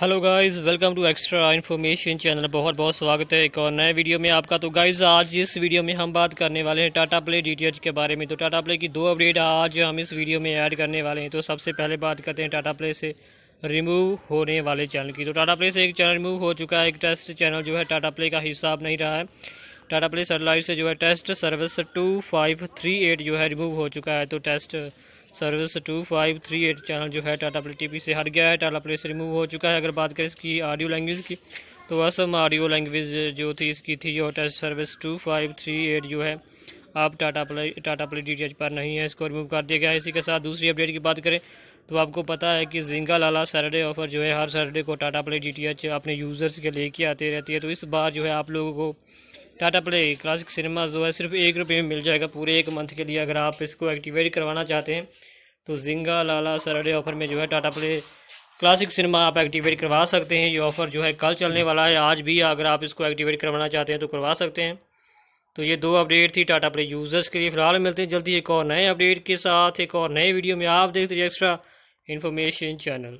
hello guys welcome to extra information channel बहुत बहुत स्वागत है एक और नए वीडियो में आपका तो गाइस आज इस वीडियो में हम बात करने वाले हैं टाटा प्ले डी के बारे में तो टाटा प्ले की दो अपडेट आज हम इस वीडियो में ऐड करने वाले हैं तो सबसे पहले बात करते हैं टाटा प्ले से रिमूव होने वाले चैनल की तो टाटा प्ले से एक चैनल रिमूव हो चुका है एक टेस्ट चैनल जो है टाटा प्ले का हिस्सा नहीं रहा है टाटा प्ले सेटेलाइट से जो है test service two five three eight जो है रिमूव हो चुका है तो test service two five three eight channel जो है टाटा प्ले टी से हट गया है टाटा प्ले से रिमूव हो चुका है अगर बात करें इसकी ऑडियो लैंग्वेज की तो असम ऑडियो लैंग्वेज जो थी इसकी थी और test service two five three eight जो है आप Tata play Tata play D पर नहीं है इसको रिमूव कर दिया गया है इसी के साथ दूसरी अपडेट की बात करें तो आपको पता है कि जिंगा लाला सैटरडे ऑफर जो है हर सैटरडे को टाटा प्ले डी अपने यूज़र्स के लेके आते रहती है तो इस बार जो है आप लोगों को टाटा प्ले क्लासिक सिनेमा जो है सिर्फ एक रुपये में मिल जाएगा पूरे एक मंथ के लिए अगर आप इसको एक्टिवेट करवाना चाहते हैं तो जिंगा लाला सरडे ऑफर में जो है टाटा प्ले क्लासिक सिनेमा आप एक्टिवेट करवा सकते हैं ये ऑफ़र जो है कल चलने वाला है आज भी अगर आप इसको एक्टिवेट करवाना चाहते हैं तो करवा सकते हैं तो ये दो अपडेट थी टाटा प्ले यूज़र्स के लिए फ़िलहाल मिलते हैं जल्दी एक और नए अपडेट के साथ एक और नए वीडियो में आप देखते रहिए एक्स्ट्रा इन्फॉर्मेशन चैनल